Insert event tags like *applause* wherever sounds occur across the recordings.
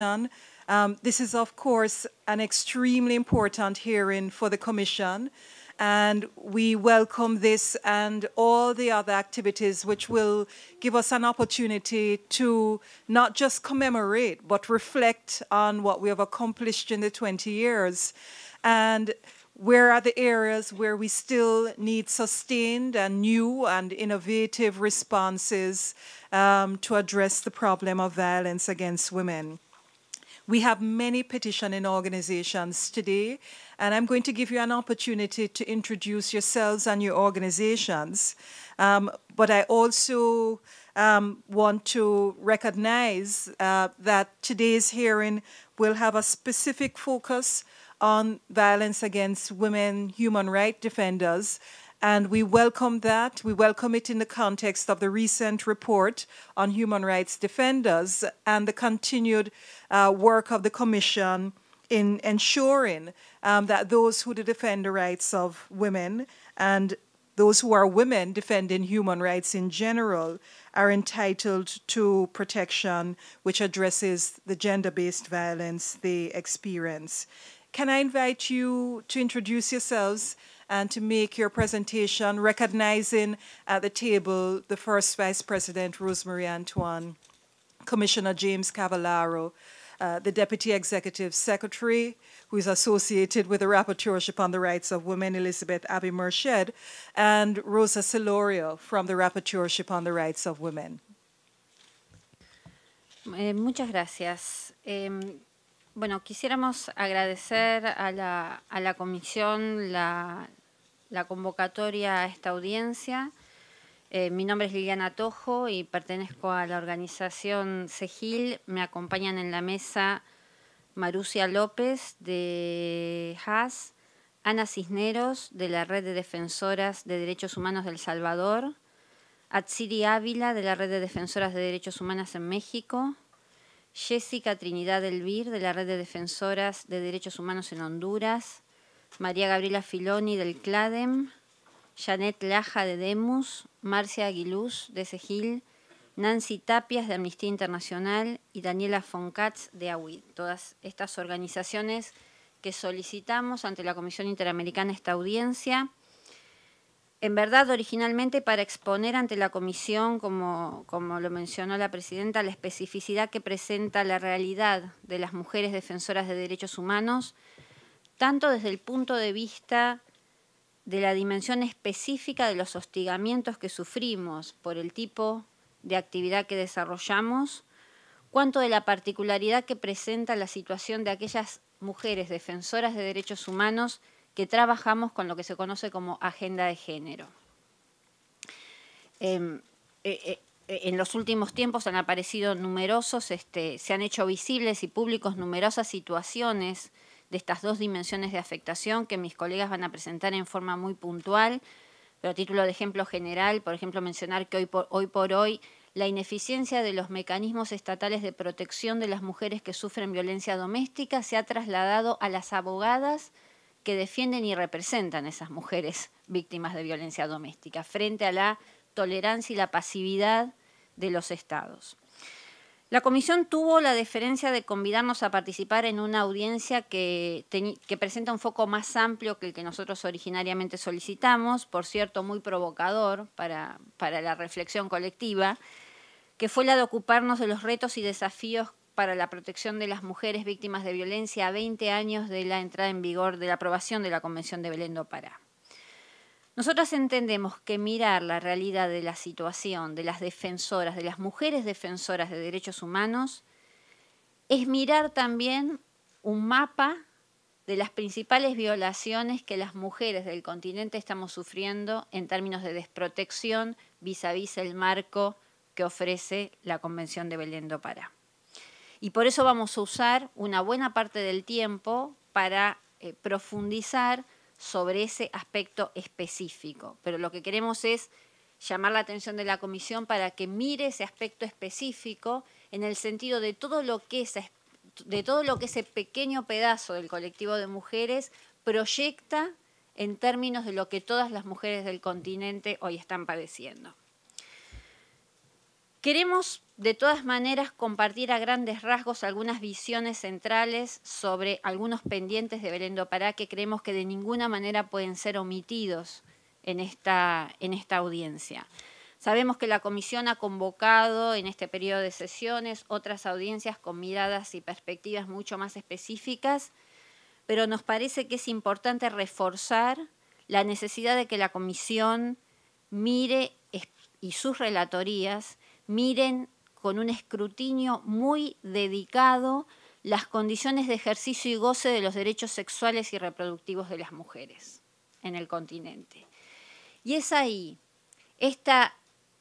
Um, this is, of course, an extremely important hearing for the Commission, and we welcome this and all the other activities which will give us an opportunity to not just commemorate, but reflect on what we have accomplished in the 20 years. And where are the areas where we still need sustained and new and innovative responses um, to address the problem of violence against women? We have many petitioning organizations today, and I'm going to give you an opportunity to introduce yourselves and your organizations. Um, but I also um, want to recognize uh, that today's hearing will have a specific focus on violence against women human rights defenders and we welcome that. We welcome it in the context of the recent report on human rights defenders and the continued uh, work of the Commission in ensuring um, that those who defend the rights of women and those who are women defending human rights in general are entitled to protection which addresses the gender based violence they experience. Can I invite you to introduce yourselves? and to make your presentation recognizing at the table the first Vice President Rosemary Antoine, Commissioner James Cavallaro, uh, the Deputy Executive Secretary, who is associated with the Rapporteurship on the Rights of Women, Elizabeth Abbey Mershed, and Rosa Celorio from the Rapporteurship on the Rights of Women. Eh, muchas gracias. Eh, Bueno, quisiéramos agradecer a la, la comisión la, convocatoria a esta audiencia. Eh, mi nombre es Liliana Tojo y pertenezco a la organización CEGIL. Me acompañan en la mesa Marucia López de Haas, Ana Cisneros de la Red de Defensoras de Derechos Humanos del Salvador, Atsiri Ávila de la Red de Defensoras de Derechos Humanos en México, Jessica Trinidad Elvir, de la Red de Defensoras de Derechos Humanos en Honduras, María Gabriela Filoni, del CLADEM, Janet Laja, de Demus, Marcia Aguiluz, de Segil, Nancy Tapias, de Amnistía Internacional, y Daniela Foncats de AWID. Todas estas organizaciones que solicitamos ante la Comisión Interamericana esta audiencia en verdad originalmente para exponer ante la comisión, como, como, lo mencionó la presidenta, la especificidad que presenta la realidad de las mujeres defensoras de derechos humanos, tanto desde el punto de vista de la dimensión específica de los hostigamientos que sufrimos por el tipo de actividad que desarrollamos, cuanto de la particularidad que presenta la situación de aquellas mujeres defensoras de derechos humanos que trabajamos con lo que se conoce como agenda de género. Em, eh, eh, eh, en los últimos tiempos han aparecido numerosos, este, se han hecho visibles y públicos numerosas situaciones de estas dos dimensiones de afectación que mis colegas van a presentar en forma muy puntual, pero a título de ejemplo general, por ejemplo, mencionar que hoy, por hoy la ineficiencia de los mecanismos estatales de protección de las mujeres que sufren violencia doméstica se ha trasladado a las abogadas que defienden y representan a esas mujeres víctimas de violencia doméstica frente a la tolerancia y la pasividad de los estados. La comisión tuvo la deferencia de convidarnos a participar en una audiencia que, que, presenta un foco más amplio que el que nosotros originariamente solicitamos, por cierto, muy provocador para, para la reflexión colectiva, que fue la de ocuparnos de los retos y desafíos para la protección de las mujeres víctimas de violencia a 20 años de la entrada en vigor de la aprobación de la Convención de Belén do Pará. Nosotras entendemos que mirar la realidad de la situación de las defensoras, de las mujeres defensoras de derechos humanos, es mirar también un mapa de las principales violaciones que las mujeres del continente estamos sufriendo en términos de desprotección vis a vis el marco que ofrece la Convención de Belén do Pará. Y por eso vamos a usar una buena parte del tiempo para eh, profundizar sobre ese aspecto específico. Pero lo que queremos es llamar la atención de la comisión para que mire ese aspecto específico en el sentido de todo lo que de todo lo que ese pequeño pedazo del colectivo de mujeres proyecta en términos de lo que todas las mujeres del continente hoy están padeciendo. Queremos de todas maneras compartir a grandes rasgos algunas visiones centrales sobre algunos pendientes de Belén do Pará que creemos que de ninguna manera pueden ser omitidos en esta, en esta audiencia. Sabemos que la comisión ha convocado en este periodo de sesiones otras audiencias con miradas y perspectivas mucho más específicas, pero nos parece que es importante reforzar la necesidad de que la comisión mire y sus relatorías miren con un escrutinio muy dedicado las condiciones de ejercicio y goce de los derechos sexuales y reproductivos de las mujeres en el continente. Y es ahí, esta,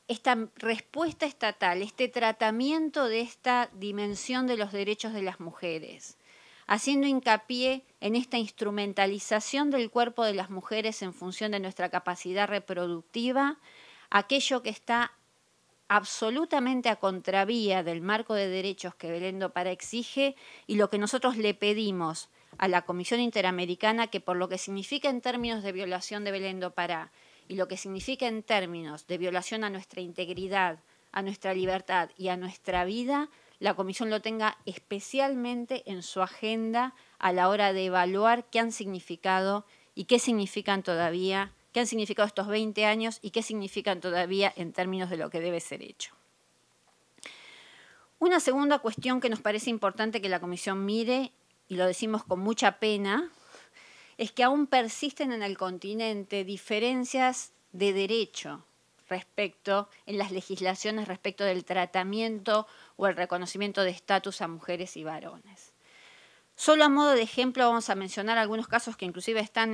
esta respuesta estatal, este tratamiento de esta dimensión de los derechos de las mujeres, haciendo hincapié en esta instrumentalización del cuerpo de las mujeres en función de nuestra capacidad reproductiva, aquello que está absolutamente a contravía del marco de derechos que Belendo para exige y lo que nosotros le pedimos a la Comisión Interamericana que por lo que significa en términos de violación de Belén Pará y lo que significa en términos de violación a nuestra integridad, a nuestra libertad y a nuestra vida, la Comisión lo tenga especialmente en su agenda a la hora de evaluar qué han significado y qué significan todavía qué han significado estos 20 años y qué significan todavía en términos de lo que debe ser hecho. Una segunda cuestión que nos parece importante que la Comisión mire, y lo decimos con mucha pena, es que aún persisten en el continente diferencias de derecho respecto en las legislaciones respecto del tratamiento o el reconocimiento de estatus a mujeres y varones. Solo a modo de ejemplo vamos a mencionar algunos casos que inclusive están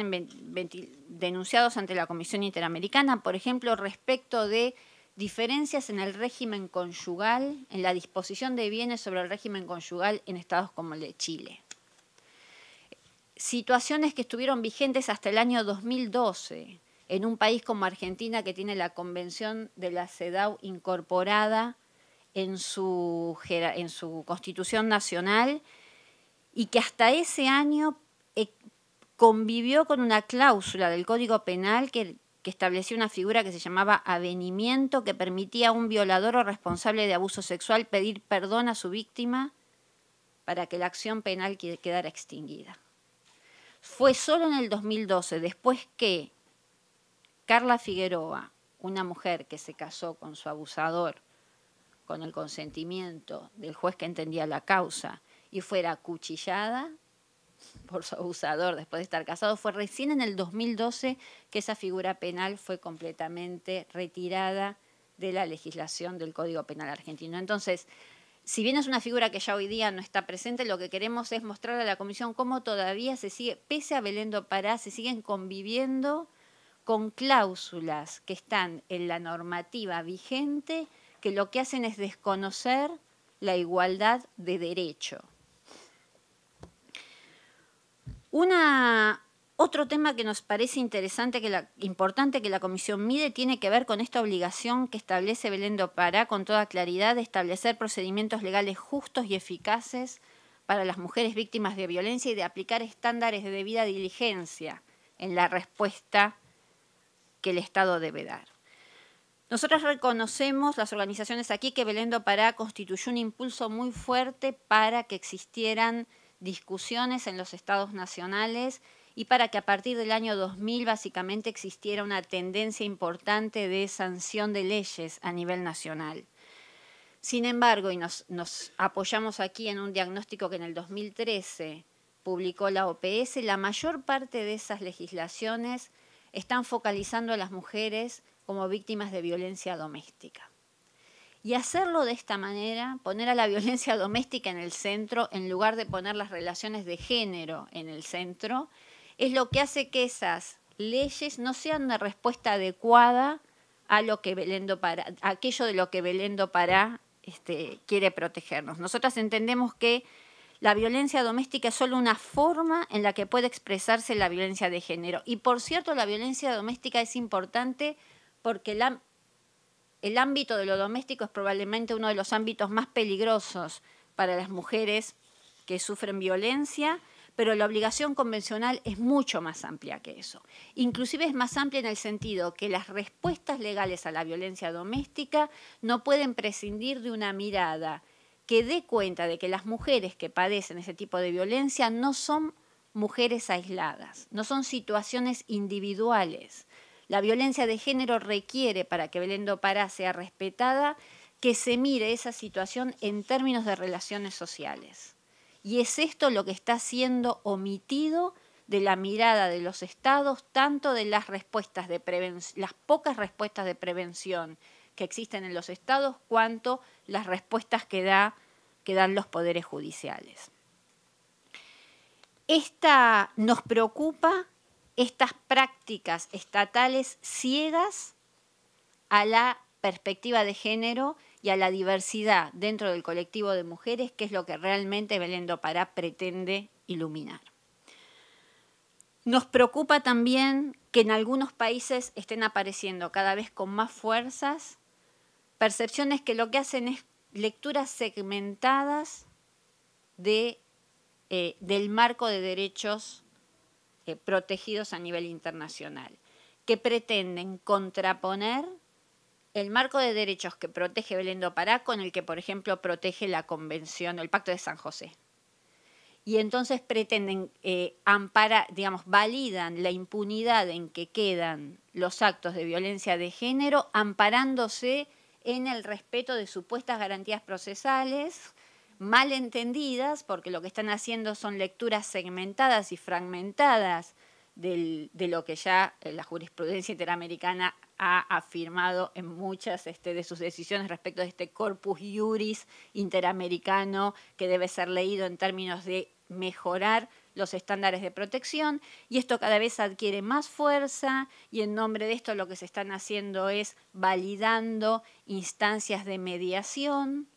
denunciados ante la Comisión Interamericana, por ejemplo, respecto de diferencias en el régimen conyugal, en la disposición de bienes sobre el régimen conyugal en estados como el de Chile. Situaciones que estuvieron vigentes hasta el año 2012 en un país como Argentina que tiene la Convención de la CEDAW incorporada en su Constitución Nacional y que hasta ese año eh, convivió con una cláusula del Código Penal que, que establecía una figura que se llamaba avenimiento, que permitía a un violador o responsable de abuso sexual pedir perdón a su víctima para que la acción penal quedara extinguida. Fue solo en el 2012, después que Carla Figueroa, una mujer que se casó con su abusador, con el consentimiento del juez que entendía la causa, y fuera cuchillada por su abusador después de estar casado. Fue recién en el 2012 que esa figura penal fue completamente retirada de la legislación del Código Penal argentino. Entonces, si bien es una figura que ya hoy día no está presente, lo que queremos es mostrar a la Comisión cómo todavía se sigue, pese a Belendo Pará, se siguen conviviendo con cláusulas que están en la normativa vigente que lo que hacen es desconocer la igualdad de derecho otro tema que nos parece interesante, que importante que la Comisión mide, tiene que ver con esta obligación que establece Belén Pará con toda claridad de establecer procedimientos legales justos y eficaces para las mujeres víctimas de violencia y de aplicar estándares de debida diligencia en la respuesta que el Estado debe dar. Nosotros reconocemos, las organizaciones aquí, que Belén Pará constituyó un impulso muy fuerte para que existieran discusiones en los estados nacionales y para que a partir del año 2000 básicamente existiera una tendencia importante de sanción de leyes a nivel nacional. Sin embargo, y nos, apoyamos aquí en un diagnóstico que en el 2013 publicó la OPS, la mayor parte de esas legislaciones están focalizando a las mujeres como víctimas de violencia doméstica. Y hacerlo de esta manera, poner a la *laughs* violencia doméstica en el centro, en lugar de poner las relaciones de género en el centro, es lo que hace que esas leyes no sean una respuesta adecuada a, lo que Belendo para, aquello de lo que Belendo para este, quiere protegernos. Nosotras entendemos que la violencia doméstica es solo una forma en la que puede expresarse la violencia de género. Y por cierto, la violencia doméstica es importante porque la el ámbito de lo doméstico es probablemente uno de los ámbitos más peligrosos para las mujeres que sufren violencia, pero la obligación convencional es mucho más amplia que eso. Inclusive es más amplia en el sentido que las respuestas legales a la violencia doméstica no pueden prescindir de una mirada que dé cuenta de que las mujeres que padecen ese tipo de violencia no son mujeres aisladas, no son situaciones individuales, la violencia de género requiere, para que Belendo Pará sea respetada, que se mire esa situación en términos de relaciones sociales. Y es esto lo que está siendo omitido de la mirada de los estados, tanto de las respuestas de las pocas respuestas de prevención que existen en los estados, cuanto las respuestas que dan los poderes judiciales. Esta nos preocupa estas prácticas estatales ciegas a la perspectiva de género y a la diversidad dentro del colectivo de mujeres, que es lo que realmente Belén Dopará Pará pretende iluminar. Nos preocupa también que en algunos países estén apareciendo cada vez con más fuerzas percepciones que lo que hacen es lecturas segmentadas eh, del marco de derechos eh, protegidos a nivel internacional, que pretenden contraponer el marco de derechos que protege Belén do Pará con el que, por ejemplo, protege la Convención o el Pacto de San José. Y entonces pretenden eh, amparar, digamos, validan la impunidad en que quedan los actos de violencia de género, amparándose en el respeto de supuestas garantías procesales mal entendidas, porque lo que están haciendo son lecturas segmentadas y fragmentadas de lo que ya eh, la jurisprudencia interamericana ha afirmado en muchas este, de sus decisiones respecto de este corpus iuris interamericano que debe ser leído en términos de mejorar los estándares de protección y esto cada vez adquiere más fuerza y en nombre de esto lo que se están haciendo es validando instancias de mediación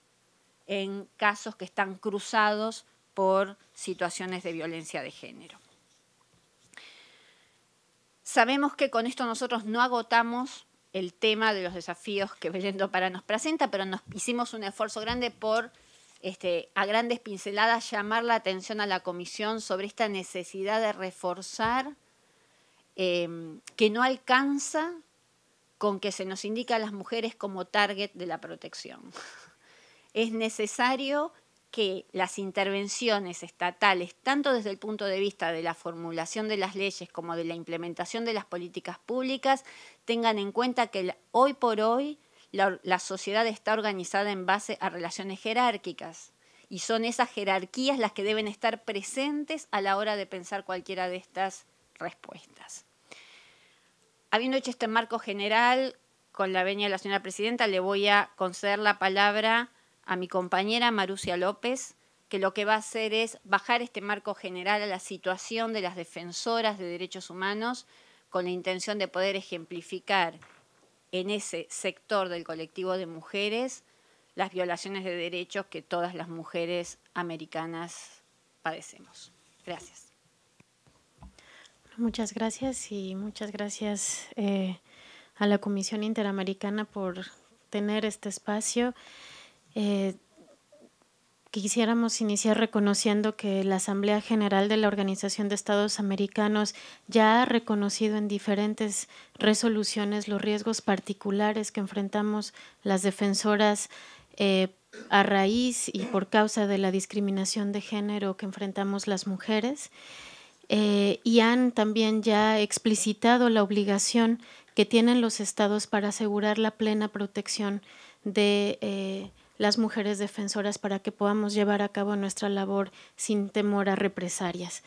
en casos que están cruzados por situaciones de violencia de género. Sabemos que con esto nosotros no agotamos el tema de los desafíos que Belén para nos presenta, pero nos hicimos un esfuerzo grande por, este, a grandes pinceladas, llamar la atención a la Comisión sobre esta necesidad de reforzar em, que no alcanza con que se nos indica a las mujeres como target de la protección es necesario que las intervenciones estatales, tanto desde el punto de vista de la formulación de las leyes como de la implementación de las políticas públicas, tengan en cuenta que hoy por hoy la, sociedad está organizada en base a relaciones jerárquicas y son esas jerarquías las que deben estar presentes a la hora de pensar cualquiera de estas respuestas. Habiendo hecho este marco general, con la venia de la señora presidenta, le voy a conceder la palabra a mi compañera Marucia López, que lo que va a hacer es bajar este marco general a la situación de las defensoras de derechos humanos con la intención de poder ejemplificar en ese sector del colectivo de mujeres las violaciones de derechos que todas las mujeres americanas padecemos. Gracias. Muchas gracias y muchas gracias eh, a la Comisión Interamericana por tener este espacio. Eh, quisiéramos iniciar reconociendo que la Asamblea General de la Organización de Estados Americanos ya ha reconocido en diferentes resoluciones los riesgos particulares que enfrentamos las defensoras eh, a raíz y por causa de la discriminación de género que enfrentamos las mujeres. Eh, y han también ya explicitado la obligación que tienen los estados para asegurar la plena protección de las mujeres defensoras para que podamos llevar a cabo nuestra labor sin temor a represalias.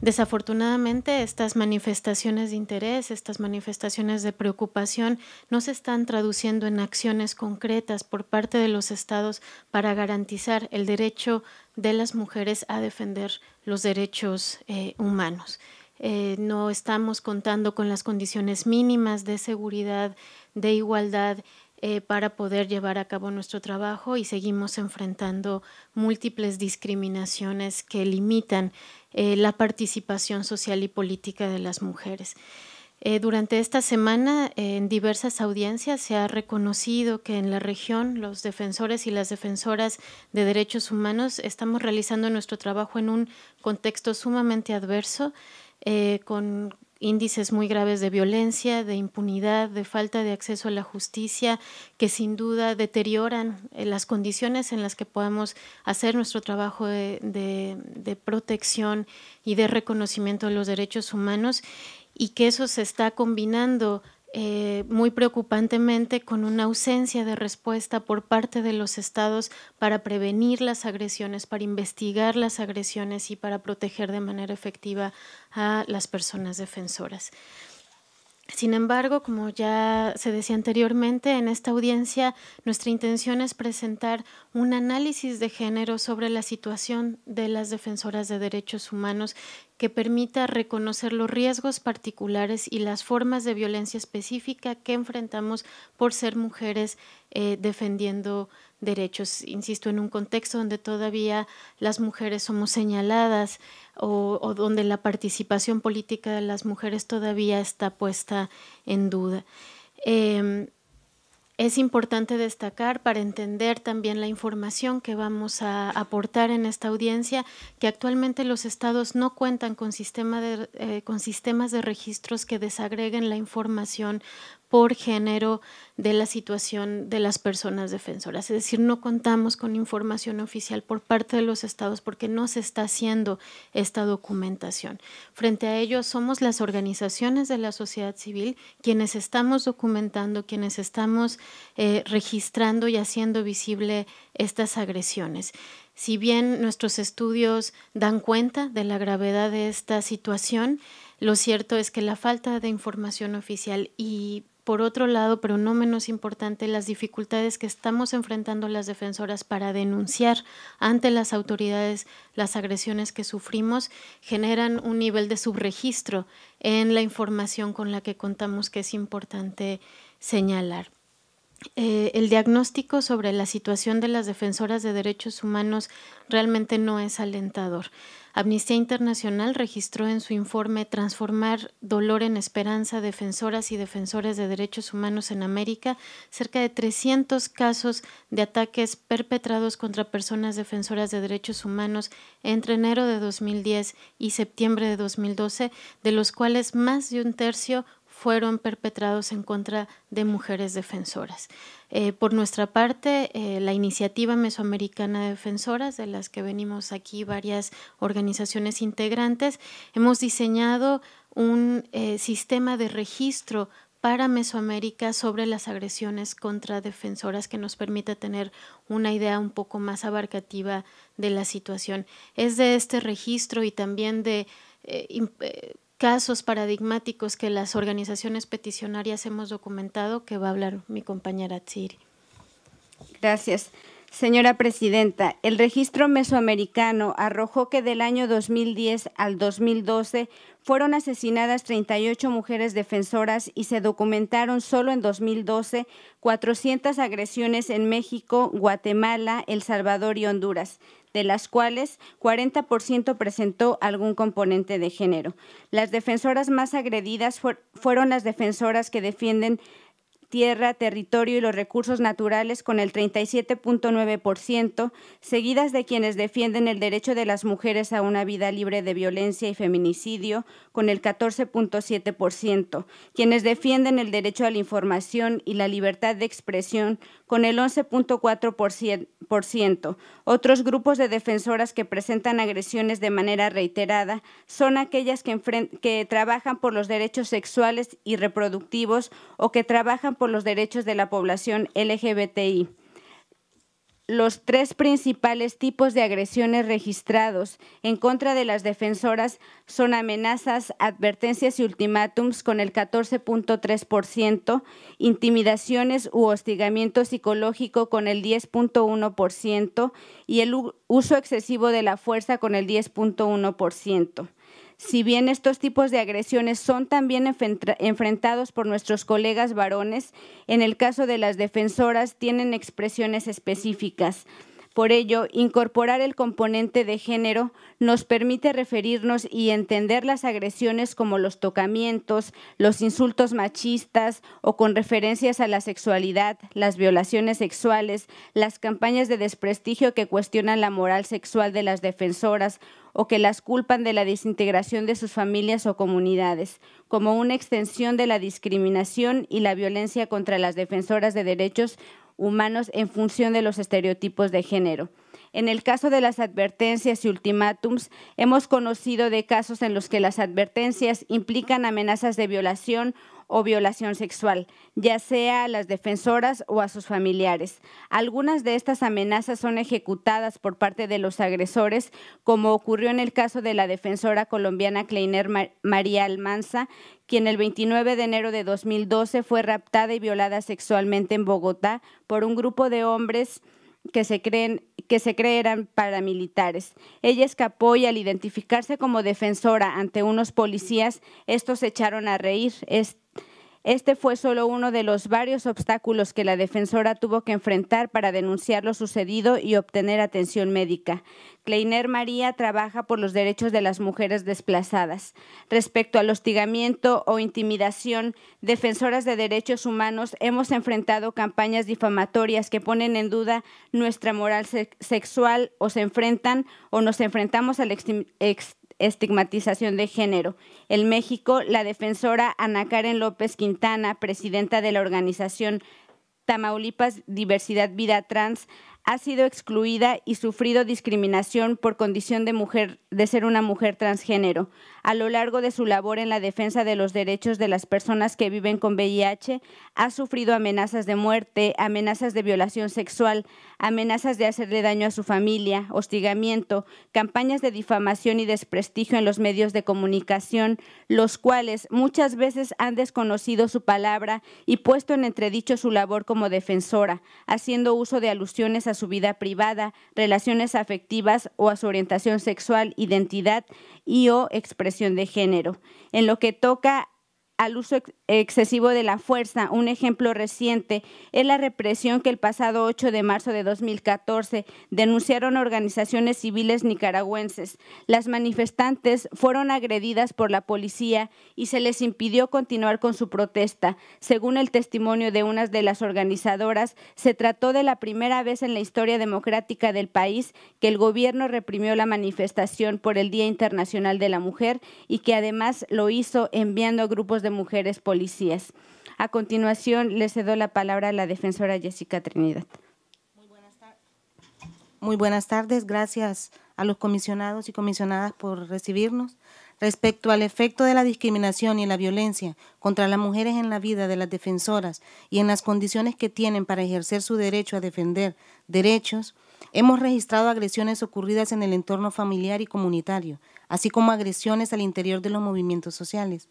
Desafortunadamente, estas manifestaciones de interés, estas manifestaciones de preocupación no se están traduciendo en acciones concretas por parte de los estados para garantizar el derecho de las mujeres a defender los derechos eh, humanos. Eh, no estamos contando con las condiciones mínimas de seguridad, de igualdad eh, para poder llevar a cabo nuestro trabajo y seguimos enfrentando múltiples discriminaciones que limitan eh, la participación social y política de las mujeres. Eh, durante esta semana, en diversas audiencias, se ha reconocido que en la región los defensores y las defensoras de derechos humanos estamos realizando nuestro trabajo en un contexto sumamente adverso, con índices muy graves de violencia, de impunidad, de falta de acceso a la justicia, que sin duda deterioran eh, las condiciones en las que podamos hacer nuestro trabajo de, protección y de reconocimiento de los derechos humanos y que eso se está combinando eh, muy preocupantemente con una ausencia de respuesta por parte de los estados para prevenir las agresiones, para investigar las agresiones y para proteger de manera efectiva a las personas defensoras. Sin embargo, como ya se decía anteriormente, en esta audiencia nuestra intención es presentar un análisis de género sobre la situación de las defensoras de derechos humanos que permita reconocer los riesgos particulares y las formas de violencia específica que enfrentamos por ser mujeres eh, defendiendo derechos, insisto, en un contexto donde todavía las mujeres somos señaladas o, donde la participación política de las mujeres todavía está puesta en duda. Em, es importante destacar para entender también la información que vamos a aportar en esta audiencia que actualmente los estados no cuentan con, eh, con sistemas de registros que desagreguen la información por género de la situación de las personas defensoras. Es decir, no contamos con información oficial por parte de los estados porque no se está haciendo esta documentación. Frente a ello, somos las organizaciones de la sociedad civil quienes estamos documentando, quienes estamos eh, registrando y haciendo visible estas agresiones. Si bien nuestros estudios dan cuenta de la gravedad de esta situación, lo cierto es que la falta de información oficial y por otro lado, pero no menos importante, las dificultades que estamos enfrentando las defensoras para denunciar ante las autoridades las agresiones que sufrimos generan un nivel de subregistro en la información con la que contamos que es importante señalar. Eh, el diagnóstico sobre la situación de las defensoras de derechos humanos realmente no es alentador. Amnistía Internacional registró en su informe Transformar dolor en esperanza, defensoras y defensores de derechos humanos en América, cerca de 300 casos de ataques perpetrados contra personas defensoras de derechos humanos entre enero de 2010 y septiembre de 2012, de los cuales más de un tercio fueron perpetrados en contra de mujeres defensoras. Eh, por nuestra parte, eh, la iniciativa mesoamericana de defensoras, de las que venimos aquí varias organizaciones integrantes, hemos diseñado un eh, sistema de registro para Mesoamérica sobre las agresiones contra defensoras que nos permita tener una idea un poco más abarcativa de la situación. Es de este registro y también de casos paradigmáticos que las organizaciones peticionarias hemos documentado que va a hablar mi compañera Tsiri. Gracias. Señora Presidenta, el registro mesoamericano arrojó que del año 2010 al 2012 fueron asesinadas 38 mujeres defensoras y se documentaron solo en 2012 400 agresiones en México, Guatemala, El Salvador y Honduras, de las cuales 40% presentó algún componente de género. Las defensoras más agredidas fueron las defensoras que defienden tierra, territorio y los recursos naturales con el 37.9%, seguidas de quienes defienden el derecho de las mujeres a una vida libre de violencia y feminicidio con el 14.7%, quienes defienden el derecho a la información y la libertad de expresión con el 11.4%. Otros grupos de defensoras que presentan agresiones de manera reiterada son aquellas que, que trabajan por los derechos sexuales y reproductivos o que trabajan por los derechos de la población LGBTI los tres principales tipos de agresiones registrados en contra de las defensoras son amenazas, advertencias y ultimátums con el 14.3%, intimidaciones u hostigamiento psicológico con el 10.1% y el uso excesivo de la fuerza con el 10.1%. Si bien estos tipos de agresiones son también enfrentados por nuestros colegas varones, en el caso de las defensoras tienen expresiones específicas. Por ello, incorporar el componente de género nos permite referirnos y entender las agresiones como los tocamientos, los insultos machistas o con referencias a la sexualidad, las violaciones sexuales, las campañas de desprestigio que cuestionan la moral sexual de las defensoras o que las culpan de la desintegración de sus familias o comunidades, como una extensión de la discriminación y la violencia contra las defensoras de derechos humanos en función de los estereotipos de género. En el caso de las advertencias y ultimátums, hemos conocido de casos en los que las advertencias implican amenazas de violación o violación sexual, ya sea a las defensoras o a sus familiares. Algunas de estas amenazas son ejecutadas por parte de los agresores, como ocurrió en el caso de la defensora colombiana Kleiner María Almanza, quien el 29 de enero de 2012 fue raptada y violada sexualmente en Bogotá por un grupo de hombres que se creen que se cree paramilitares. Ella escapó y al identificarse como defensora ante unos policías, estos se echaron a reír. Este fue solo uno de los varios obstáculos que la defensora tuvo que enfrentar para denunciar lo sucedido y obtener atención médica. Kleiner María trabaja por los derechos de las mujeres desplazadas. Respecto al hostigamiento o intimidación, defensoras de derechos humanos hemos enfrentado campañas difamatorias que ponen en duda nuestra moral sexual o se enfrentan o nos enfrentamos al ex estigmatización de género. En México, la defensora Ana Karen López Quintana, presidenta de la organización Tamaulipas Diversidad Vida Trans, ha sido excluida y sufrido discriminación por condición de mujer de ser una mujer transgénero. A lo largo de su labor en la defensa de los derechos de las personas que viven con VIH, ha sufrido amenazas de muerte, amenazas de violación sexual, amenazas de hacerle daño a su familia, hostigamiento, campañas de difamación y desprestigio en los medios de comunicación, los cuales muchas veces han desconocido su palabra y puesto en entredicho su labor como defensora, haciendo uso de alusiones a su vida privada, relaciones afectivas o a su orientación sexual, identidad y o expresión de género. En lo que toca al uso excesivo de la fuerza. Un ejemplo reciente es la represión que el pasado 8 de marzo de 2014 denunciaron organizaciones civiles nicaragüenses. Las manifestantes fueron agredidas por la policía y se les impidió continuar con su protesta. Según el testimonio de unas de las organizadoras, se trató de la primera vez en la historia democrática del país que el gobierno reprimió la manifestación por el Día Internacional de la Mujer y que además lo hizo enviando a grupos de mujeres policías. A continuación, le cedo la palabra a la defensora Jessica Trinidad. Muy buenas, Muy buenas tardes, gracias a los comisionados y comisionadas por recibirnos. Respecto al efecto de la discriminación y la violencia contra las mujeres en la vida de las defensoras y en las condiciones que tienen para ejercer su derecho a defender derechos, hemos registrado agresiones ocurridas en el entorno familiar y comunitario, así como agresiones al interior de los movimientos sociales.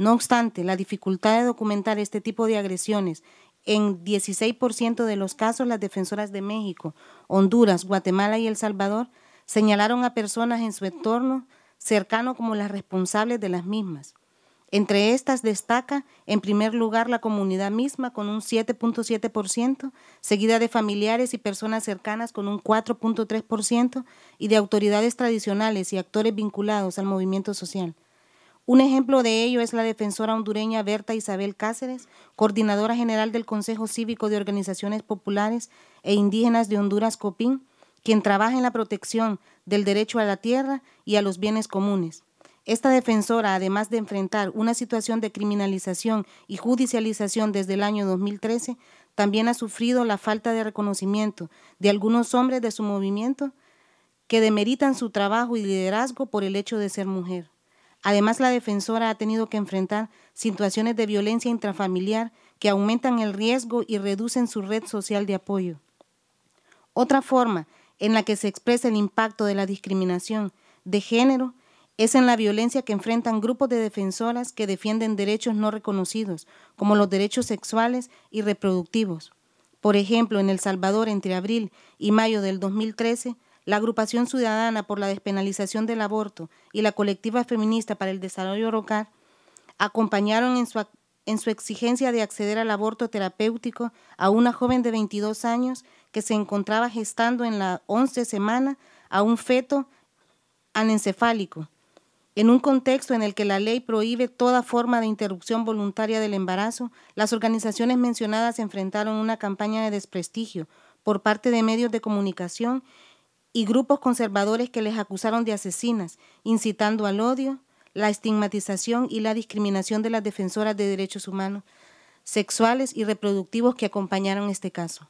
No obstante, la dificultad de documentar este tipo de agresiones en 16% de los casos, las defensoras de México, Honduras, Guatemala y El Salvador señalaron a personas en su entorno cercano como las responsables de las mismas. Entre estas destaca, en primer lugar, la comunidad misma con un 7.7%, seguida de familiares y personas cercanas con un 4.3% y de autoridades tradicionales y actores vinculados al movimiento social. Un ejemplo de ello es la defensora hondureña Berta Isabel Cáceres, coordinadora general del Consejo Cívico de Organizaciones Populares e Indígenas de Honduras Copín, quien trabaja en la protección del derecho a la tierra y a los bienes comunes. Esta defensora, además de enfrentar una situación de criminalización y judicialización desde el año 2013, también ha sufrido la falta de reconocimiento de algunos hombres de su movimiento que demeritan su trabajo y liderazgo por el hecho de ser mujer. Además, la defensora ha tenido que enfrentar situaciones de violencia intrafamiliar que aumentan el riesgo y reducen su red social de apoyo. Otra forma en la que se expresa el impacto de la discriminación de género es en la violencia que enfrentan grupos de defensoras que defienden derechos no reconocidos, como los derechos sexuales y reproductivos. Por ejemplo, en El Salvador, entre abril y mayo del 2013, la Agrupación Ciudadana por la Despenalización del Aborto y la Colectiva Feminista para el Desarrollo Local acompañaron en su, exigencia de acceder al aborto terapéutico a una joven de 22 años que se encontraba gestando en la 11 semana a un feto anencefálico, en un contexto en el que la ley prohíbe toda forma de interrupción voluntaria del embarazo, las organizaciones mencionadas enfrentaron una campaña de desprestigio por parte de medios de comunicación y grupos conservadores que les acusaron de asesinas, incitando al odio, la estigmatización y la discriminación de las defensoras de derechos humanos, sexuales y reproductivos que acompañaron este caso.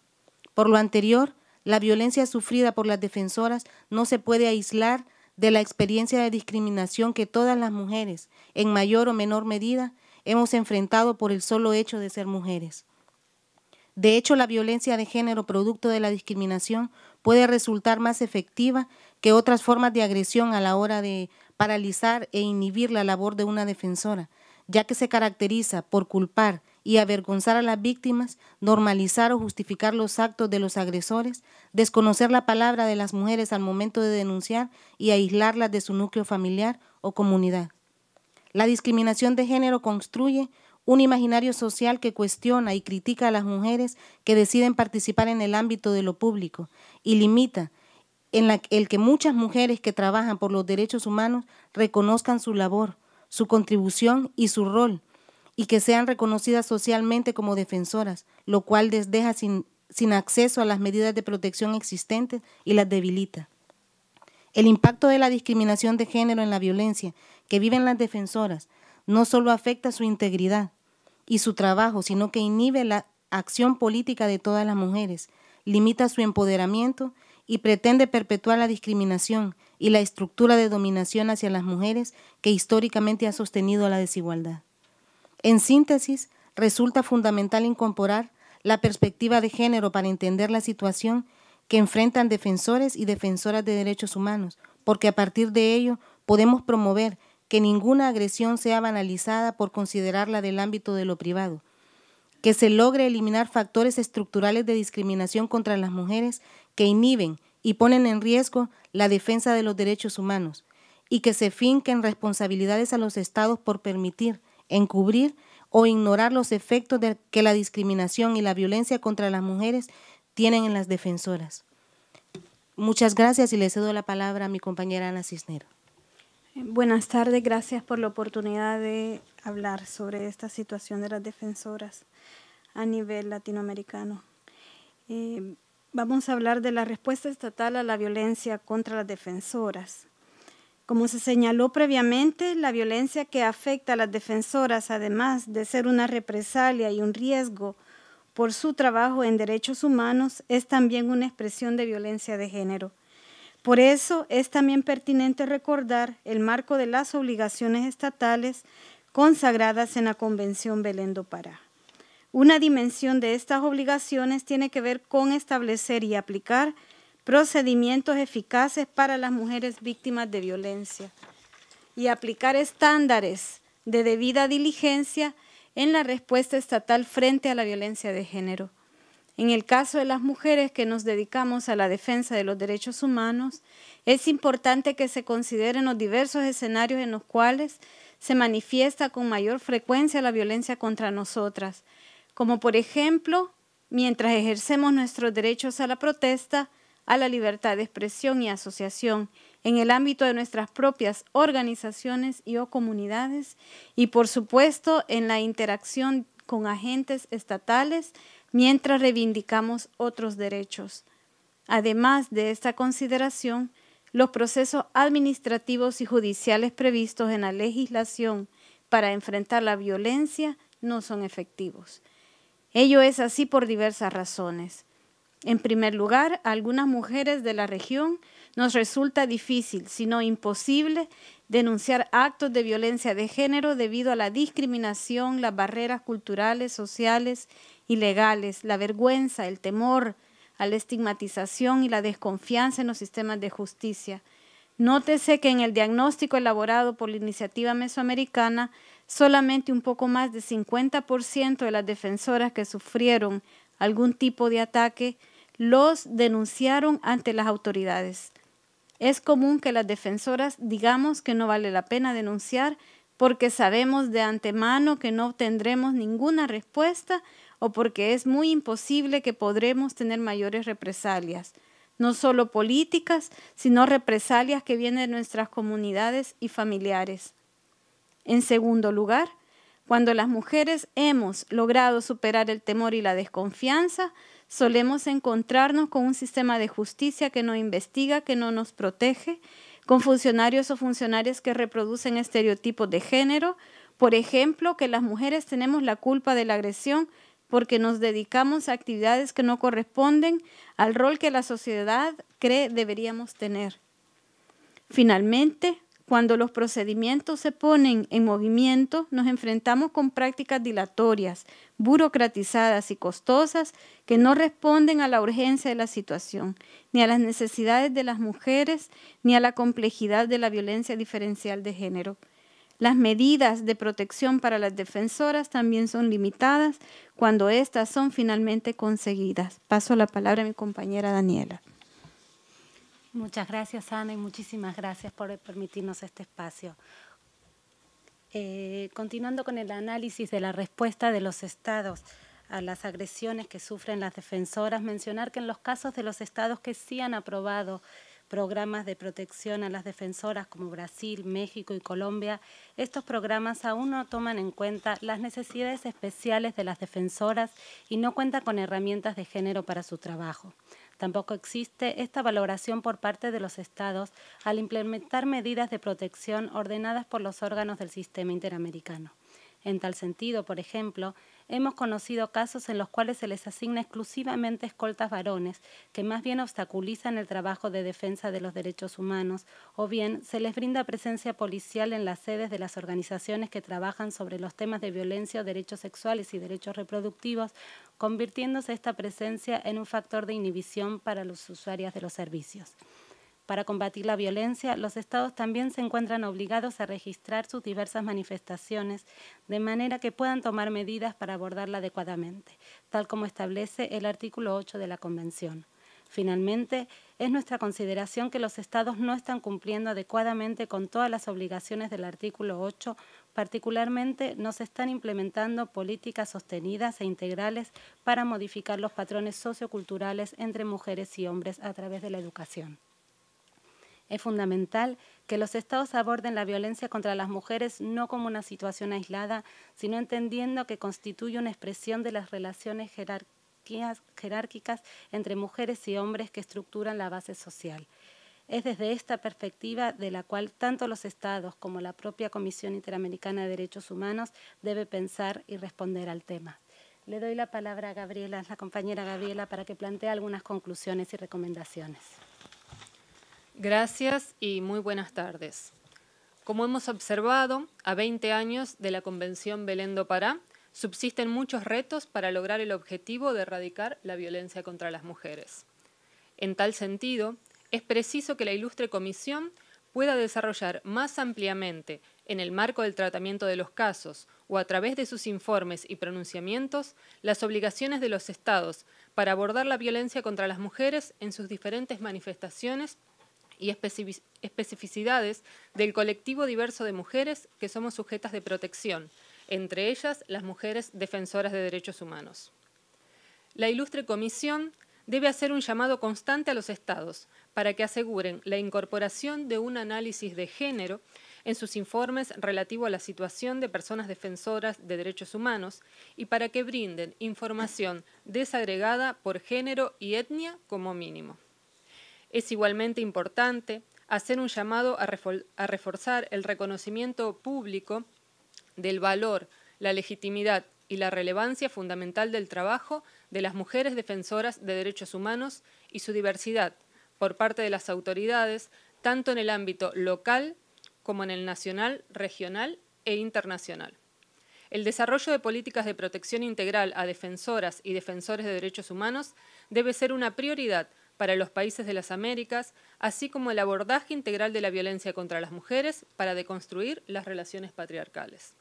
Por lo anterior, la violencia sufrida por las defensoras no se puede aislar de la experiencia de discriminación que todas las mujeres, en mayor o menor medida, hemos enfrentado por el solo hecho de ser mujeres. De hecho, la violencia de género producto de la discriminación puede resultar más efectiva que otras formas de agresión a la hora de paralizar e inhibir la labor de una defensora, ya que se caracteriza por culpar y avergonzar a las víctimas, normalizar o justificar los actos de los agresores, desconocer la palabra de las mujeres al momento de denunciar y aislarlas de su núcleo familiar o comunidad. La discriminación de género construye un imaginario social que cuestiona y critica a las mujeres que deciden participar en el ámbito de lo público y limita en el que muchas mujeres que trabajan por los derechos humanos reconozcan su labor, su contribución y su rol, y que sean reconocidas socialmente como defensoras, lo cual les deja sin acceso a las medidas de protección existentes y las debilita. El impacto de la discriminación de género en la violencia que viven las defensoras no solo afecta su integridad y su trabajo, sino que inhibe la acción política de todas las mujeres, limita su empoderamiento y pretende perpetuar la discriminación y la estructura de dominación hacia las mujeres que históricamente ha sostenido la desigualdad. En síntesis, resulta fundamental incorporar la perspectiva de género para entender la situación que enfrentan defensores y defensoras de derechos humanos, porque a partir de ello podemos promover que ninguna agresión sea banalizada por considerarla del ámbito de lo privado, que se logre eliminar factores estructurales de discriminación contra las mujeres que inhiben y ponen en riesgo la defensa de los derechos humanos, y que se finquen responsabilidades a los estados por permitir, encubrir o ignorar los efectos que la discriminación y la violencia contra las mujeres tienen en las defensoras. Muchas gracias y le cedo la palabra a mi compañera Ana Cisnero. Buenas tardes, gracias por la oportunidad de hablar sobre esta situación de las defensoras a nivel latinoamericano. Eh, vamos a hablar de la respuesta estatal a la violencia contra las defensoras. Como se señaló previamente, la violencia que afecta a las defensoras, además de ser una represalia y un riesgo por su trabajo en derechos humanos, es también una expresión de violencia de género. Por eso es también pertinente recordar el marco de las obligaciones estatales consagradas en la Convención Belén do Pará. Una dimensión de estas obligaciones tiene que ver con establecer y aplicar procedimientos eficaces para las mujeres víctimas de violencia y aplicar estándares de debida diligencia en la respuesta estatal frente a la violencia de género. En el caso de las mujeres que nos dedicamos a la defensa de los derechos humanos, es importante que se consideren los diversos escenarios en los cuales se manifiesta con mayor frecuencia la violencia contra nosotras, como por ejemplo, mientras ejercemos nuestros derechos a la protesta, a la libertad de expresión y asociación en el ámbito de nuestras propias organizaciones y o comunidades y por supuesto en la interacción con agentes estatales, mientras reivindicamos otros derechos. Además de esta consideración, los procesos administrativos y judiciales previstos en la legislación para enfrentar la violencia no son efectivos. Ello es así por diversas razones. En primer lugar, a algunas mujeres de la región nos resulta difícil, si no imposible, denunciar actos de violencia de género debido a la discriminación, las barreras culturales, sociales ilegales, la vergüenza, el temor a la estigmatización y la desconfianza en los sistemas de justicia. Nótese que en el diagnóstico elaborado por la iniciativa mesoamericana, solamente un poco más de 50% de las defensoras que sufrieron algún tipo de ataque los denunciaron ante las autoridades. Es común que las defensoras digamos que no vale la pena denunciar porque sabemos de antemano que no obtendremos ninguna respuesta o porque es muy imposible que podremos tener mayores represalias, no solo políticas, sino represalias que vienen de nuestras comunidades y familiares. En segundo lugar, cuando las mujeres hemos logrado superar el temor y la desconfianza, solemos encontrarnos con un sistema de justicia que no investiga, que no nos protege, con funcionarios o funcionarias que reproducen estereotipos de género, por ejemplo, que las mujeres tenemos la culpa de la agresión porque nos dedicamos a actividades que no corresponden al rol que la sociedad cree deberíamos tener. Finalmente, cuando los procedimientos se ponen en movimiento, nos enfrentamos con prácticas dilatorias, burocratizadas y costosas que no responden a la urgencia de la situación, ni a las necesidades de las mujeres, ni a la complejidad de la violencia diferencial de género. Las medidas de protección para las defensoras también son limitadas cuando éstas son finalmente conseguidas. Paso la palabra a mi compañera Daniela. Muchas gracias, Ana, y muchísimas gracias por permitirnos este espacio. Eh, continuando con el análisis de la respuesta de los estados a las agresiones que sufren las defensoras, mencionar que en los casos de los estados que sí han aprobado programas de protección a las defensoras como Brasil, México y Colombia, estos programas aún no toman en cuenta las necesidades especiales de las defensoras y no cuentan con herramientas de género para su trabajo. Tampoco existe esta valoración por parte de los estados al implementar medidas de protección ordenadas por los órganos del sistema interamericano. En tal sentido, por ejemplo, hemos conocido casos en los cuales se les asigna exclusivamente escoltas varones, que más bien obstaculizan el trabajo de defensa de los derechos humanos, o bien se les brinda presencia policial en las sedes de las organizaciones que trabajan sobre los temas de violencia derechos sexuales y derechos reproductivos, convirtiéndose esta presencia en un factor de inhibición para los usuarios de los servicios. Para combatir la violencia, los estados también se encuentran obligados a registrar sus diversas manifestaciones, de manera que puedan tomar medidas para abordarla adecuadamente, tal como establece el artículo 8 de la Convención. Finalmente, es nuestra consideración que los Estados no están cumpliendo adecuadamente con todas las obligaciones del artículo 8, particularmente no se están implementando políticas sostenidas e integrales para modificar los patrones socioculturales entre mujeres y hombres a través de la educación. Es fundamental que los Estados aborden la violencia contra las mujeres no como una situación aislada, sino entendiendo que constituye una expresión de las relaciones jerárquicas entre mujeres y hombres que estructuran la base social. Es desde esta perspectiva de la cual tanto los Estados como la propia Comisión Interamericana de Derechos Humanos debe pensar y responder al tema. Le doy la palabra a Gabriela, la compañera Gabriela, para que plantee algunas conclusiones y recomendaciones. Gracias y muy buenas tardes. Como hemos observado, a 20 años de la Convención Belén do subsisten muchos retos para lograr el objetivo de erradicar la violencia contra las mujeres. En tal sentido, es preciso que la ilustre comisión pueda desarrollar más ampliamente, en el marco del tratamiento de los casos o a través de sus informes y pronunciamientos, las obligaciones de los Estados para abordar la violencia contra las mujeres en sus diferentes manifestaciones y especificidades del colectivo diverso de mujeres que somos sujetas de protección, entre ellas las mujeres defensoras de derechos humanos. La ilustre comisión debe hacer un llamado constante a los estados para que aseguren la incorporación de un análisis de género en sus informes relativo a la situación de personas defensoras de derechos humanos y para que brinden información desagregada por género y etnia como mínimo. Es igualmente importante hacer un llamado a, reforzar el reconocimiento público del valor, la legitimidad y la relevancia fundamental del trabajo de las mujeres defensoras de derechos humanos y su diversidad por parte de las autoridades, tanto en el ámbito local como en el nacional, regional e internacional. El desarrollo de políticas de protección integral a defensoras y defensores de derechos humanos debe ser una prioridad para los países de las Américas, así como el abordaje integral de la violencia contra las mujeres para deconstruir las relaciones patriarcales.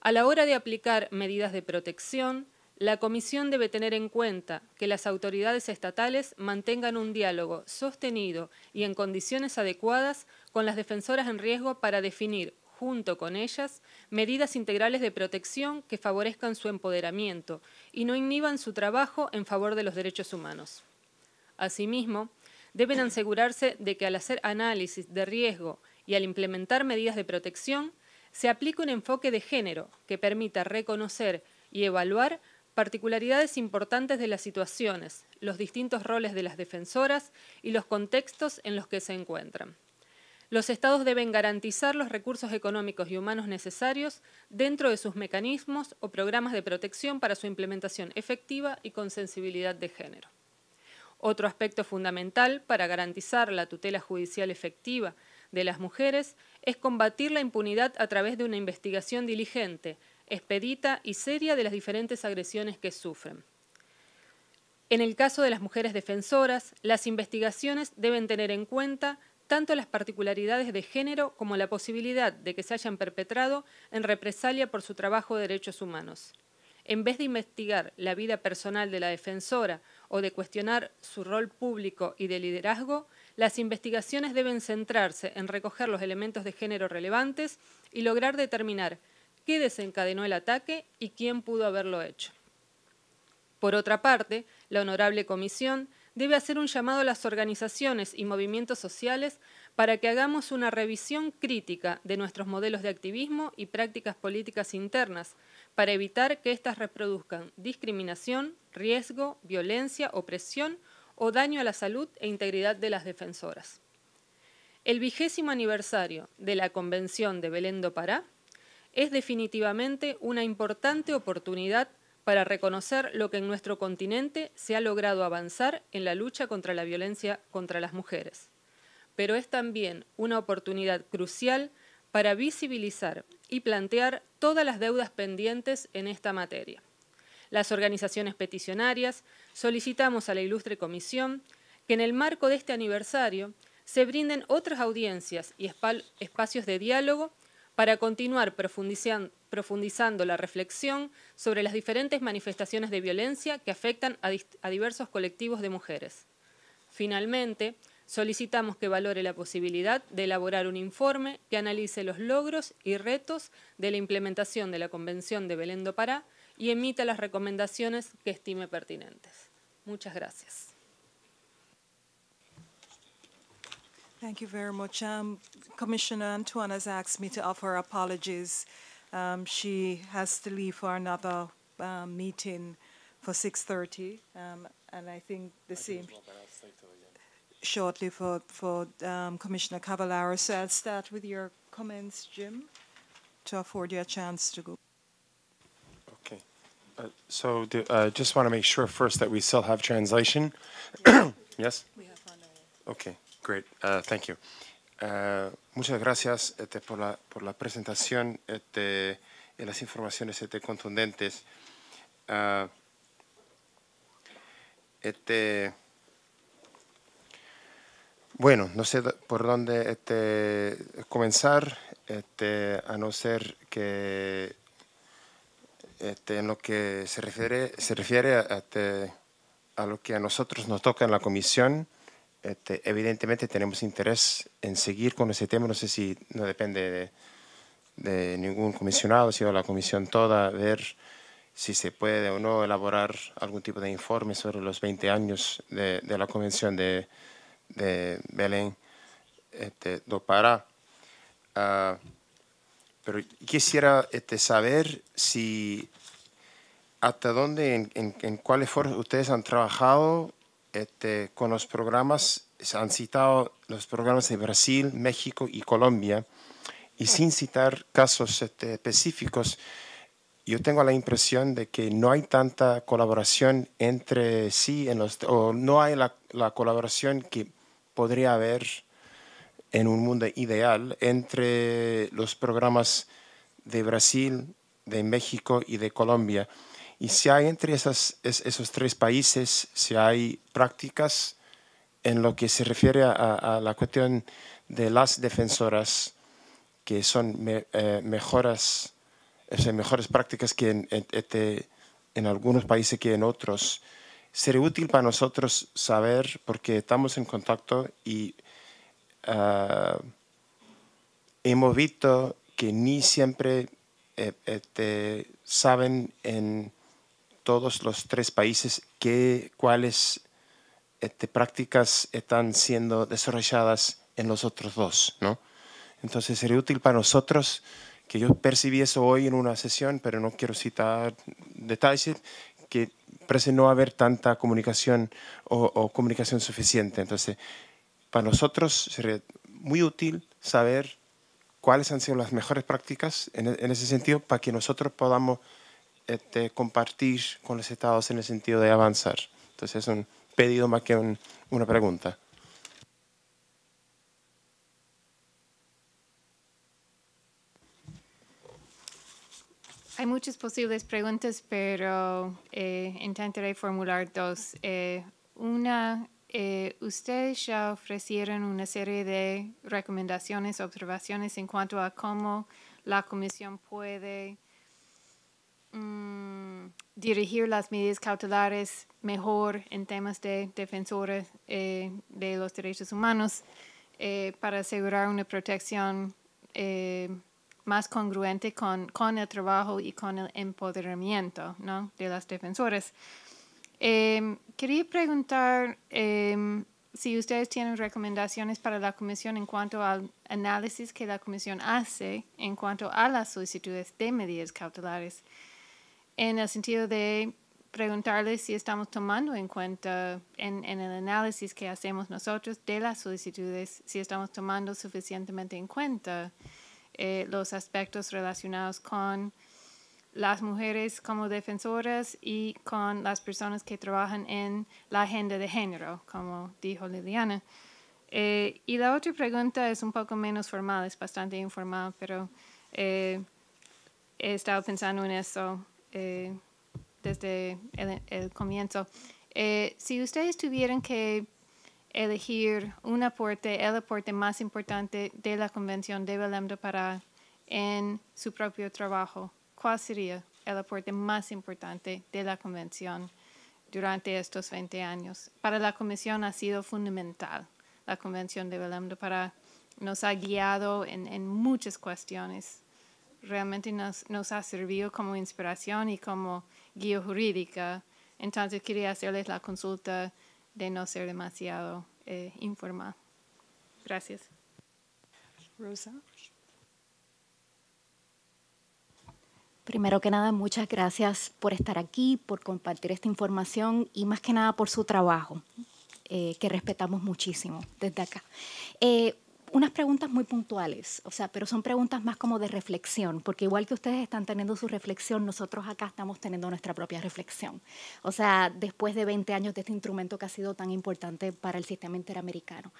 A la hora de aplicar medidas de protección, la Comisión debe tener en cuenta que las autoridades estatales mantengan un diálogo sostenido y en condiciones adecuadas con las defensoras en riesgo para definir, junto con ellas, medidas integrales de protección que favorezcan su empoderamiento y no inhiban su trabajo en favor de los derechos humanos. Asimismo, deben asegurarse de que al hacer análisis de riesgo y al implementar medidas de protección, se aplique un enfoque de género que permita reconocer y evaluar particularidades importantes de las situaciones, los distintos roles de las defensoras y los contextos en los que se encuentran. Los Estados deben garantizar los recursos económicos y humanos necesarios dentro de sus mecanismos o programas de protección para su implementación efectiva y con sensibilidad de género. Otro aspecto fundamental para garantizar la tutela judicial efectiva de las mujeres es combatir la impunidad a través de una investigación diligente, expedita y seria de las diferentes agresiones que sufren. En el caso de las mujeres defensoras, las investigaciones deben tener en cuenta tanto las particularidades de género como la posibilidad de que se hayan perpetrado en represalia por su trabajo de derechos humanos. En vez de investigar la vida personal de la defensora o de cuestionar su rol público y de liderazgo, las investigaciones deben centrarse en recoger los elementos de género relevantes y lograr determinar qué desencadenó el ataque y quién pudo haberlo hecho. Por otra parte, la Honorable Comisión debe hacer un llamado a las organizaciones y movimientos sociales para que hagamos una revisión crítica de nuestros modelos de activismo y prácticas políticas internas, para evitar que éstas reproduzcan discriminación, riesgo, violencia, opresión o daño a la salud e integridad de las defensoras. El vigésimo aniversario de la Convención de Belén do Pará es definitivamente una importante oportunidad para reconocer lo que en nuestro continente se ha logrado avanzar en la lucha contra la violencia contra las mujeres. Pero es también una oportunidad crucial para visibilizar y plantear todas las deudas pendientes en esta materia. Las organizaciones peticionarias solicitamos a la ilustre comisión que en el marco de este aniversario se brinden otras audiencias y espacios de diálogo para continuar profundizando la reflexión sobre las diferentes manifestaciones de violencia que afectan a, diversos colectivos de mujeres. Finalmente, Solicitamos que valore la posibilidad de elaborar un informe que analice los logros y retos de la implementación de la Convención de Belén do Pará y emita las recomendaciones que estime pertinentes. Muchas gracias. Thank you very much. Um, Commissioner Antoine has asked me to offer apologies. Um, she has to leave for another um, meeting for 6.30, um, and I think the same... shortly for, for um, Commissioner Cavallaro. So I'll start with your comments, Jim, to afford you a chance to go. Okay. Uh, so I uh, just want to make sure first that we still have translation. *coughs* yes? We have one. Okay, great. Uh, thank you. Uh, muchas gracias este, por, la, por la presentación este, y las informaciones este, contundentes. Uh, este, Bueno, no sé por dónde este, comenzar, este, a no ser que este, en lo que se refiere, se refiere a, lo que a nosotros nos toca en la comisión, evidentemente tenemos interés en seguir con ese tema, no sé si no depende de, ningún comisionado, sino de la comisión toda, ver si se puede o no elaborar algún tipo de informe sobre los 20 años de, de la Convención de de Belén este, do Pará. Ah, pero quisiera este, saber si hasta dónde, en, en, cuáles foros ustedes han trabajado este, con los programas, se han citado los programas de Brasil, México y Colombia, y sin citar casos este, específicos, yo tengo la impresión de que no hay tanta colaboración entre sí, en los, o no hay la, la colaboración que podría haber en un mundo ideal entre los programas de Brasil, de México y de Colombia. Y si hay entre esas, esos tres países, si hay prácticas en lo que se refiere a, la cuestión de las defensoras, que son eh, mejoras, mejores prácticas que en, en, algunos países que en otros, sería útil para nosotros saber, porque estamos en contacto y ah, hemos visto que ni siempre eh, eh, saben en todos los tres países cuáles este, prácticas están siendo desarrolladas en los otros dos, ¿no? Entonces sería útil para nosotros, que yo percibí eso hoy en una sesión, pero no quiero citar detalles, que parece no haber tanta comunicación o, comunicación suficiente. Entonces, para nosotros sería muy útil saber cuáles han sido las mejores prácticas en, ese sentido para que nosotros podamos este, compartir con los estados en el sentido de avanzar. Entonces es un pedido más que una pregunta. Hay muchas posibles preguntas, pero eh, intentaré formular dos. Eh, una, eh, ustedes ya ofrecieron una serie de recomendaciones, observaciones en cuanto a cómo la Comisión puede mm, dirigir las medidas cautelares mejor en temas de defensores de los derechos humanos para asegurar una protección más congruente con, con el trabajo y con el empoderamiento ¿no? de las defensoras. Em, quería preguntar em, si ustedes tienen recomendaciones para la comisión en cuanto al análisis que la comisión hace en cuanto a las solicitudes de medidas cautelares, en el sentido de preguntarles si estamos tomando en cuenta en, en, el análisis que hacemos nosotros de las solicitudes, si estamos tomando suficientemente en cuenta eh, los aspectos relacionados con las mujeres como defensoras y con las personas que trabajan en la agenda de género, como dijo Liliana. Eh, y la otra pregunta es un poco menos formal, es bastante informal, pero eh, he estado pensando en eso desde el comienzo. si ustedes tuvieran que elegir un aporte, el aporte más importante de la Convención de Belém do Pará en su propio trabajo. ¿Cuál sería el aporte más importante de la Convención durante estos 20 años? Para la Comisión ha sido fundamental. La Convención de Belém do Pará nos ha guiado en, muchas cuestiones. Realmente nos, nos ha servido como inspiración y como guía jurídica. Entonces quería hacerles la consulta de no ser demasiado eh, informada. Gracias. Rosa. Primero que nada, muchas gracias por estar aquí, por compartir esta información y más que nada por su trabajo, eh, que respetamos muchísimo desde acá. Eh, unas preguntas muy puntuales, o sea, pero son preguntas más como de reflexión, porque igual que ustedes están teniendo su reflexión, nosotros acá estamos teniendo nuestra propia reflexión. O sea, después de 20 años de este instrumento que ha sido tan importante para el sistema interamericano.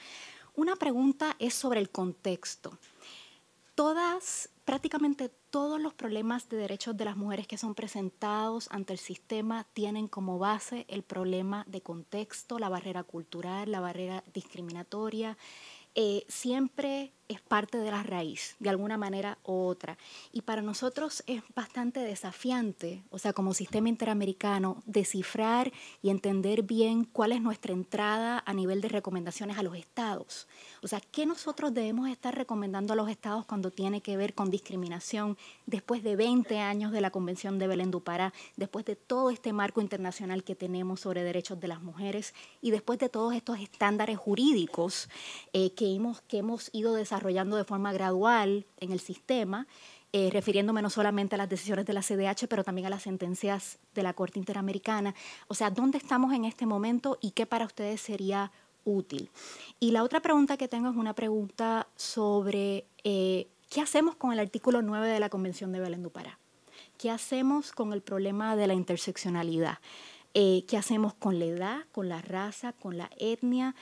Una pregunta es sobre el contexto. Todas, prácticamente todos los problemas de derechos de las mujeres que son presentados ante el sistema tienen como base el problema de contexto, la barrera cultural, la barrera discriminatoria, eh, siempre es parte de la raíz, de alguna manera u otra. Y para nosotros es bastante desafiante, o sea, como sistema interamericano, descifrar y entender bien cuál es nuestra entrada a nivel de recomendaciones a los estados. O sea, ¿qué nosotros debemos estar recomendando a los estados cuando tiene que ver con discriminación después de 20 años de la Convención de Belén Dupará, después de todo este marco internacional que tenemos sobre derechos de las mujeres y después de todos estos estándares jurídicos eh, que, hemos, que hemos ido desarrollando? desarrollando de forma gradual en el sistema, eh, refiriéndome no solamente a las decisiones de la CDH, pero también a las sentencias de la Corte Interamericana. O sea, ¿dónde estamos en este momento y qué para ustedes sería útil? Y la otra pregunta que tengo es una pregunta sobre eh, qué hacemos con el artículo 9 de la Convención de Belén Dupará? ¿Qué hacemos con el problema de la interseccionalidad? Eh, ¿Qué hacemos con la edad, con la raza, con la etnia?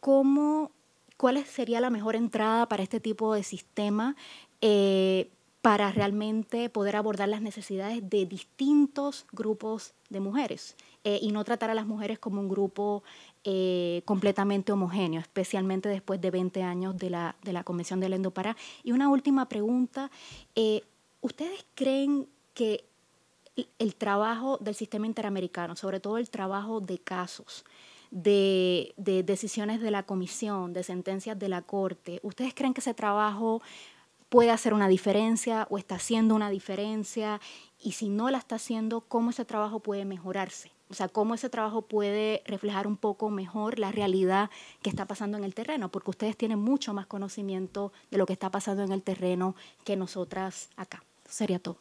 ¿Cómo ¿cuál sería la mejor entrada para este tipo de sistema eh, para realmente poder abordar las necesidades de distintos grupos de mujeres eh, y no tratar a las mujeres como un grupo eh, completamente homogéneo, especialmente después de 20 años de la, Convención de Endopará? Y una última pregunta, ¿ustedes creen que el trabajo del sistema interamericano, sobre todo el trabajo de casos, de, decisiones de la comisión, de sentencias de la Corte, ¿ustedes creen que ese trabajo puede hacer una diferencia o está haciendo una diferencia? Y si no la está haciendo, ¿cómo ese trabajo puede mejorarse? O sea, cómo ese trabajo puede reflejar un poco mejor la realidad que está pasando en el terreno, porque ustedes tienen mucho más conocimiento de lo que está pasando en el terreno que nosotras acá. sería todo.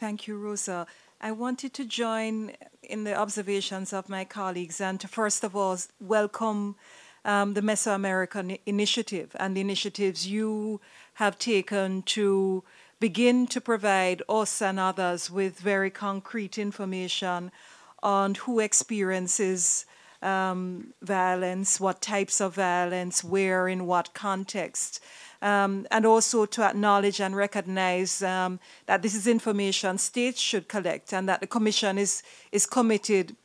Thank you, Rosa. I wanted to join in the observations of my colleagues and to first of all welcome um, the Mesoamerican Initiative and the initiatives you have taken to begin to provide us and others with very concrete information on who experiences um, violence, what types of violence, where, in what context um, and also to acknowledge and recognize um, that this is information states should collect and that the Commission is, is committed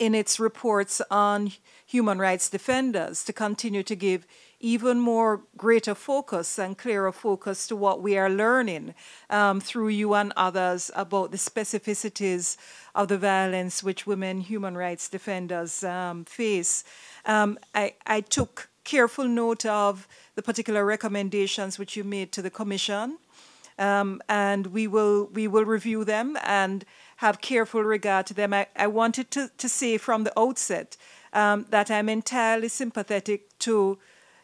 in its reports on human rights defenders to continue to give even more greater focus and clearer focus to what we are learning um, through you and others about the specificities of the violence which women human rights defenders um, face. Um, I, I, took careful note of the particular recommendations which you made to the Commission. Um, and we will we will review them and have careful regard to them. I, I wanted to, to say from the outset um, that I'm entirely sympathetic to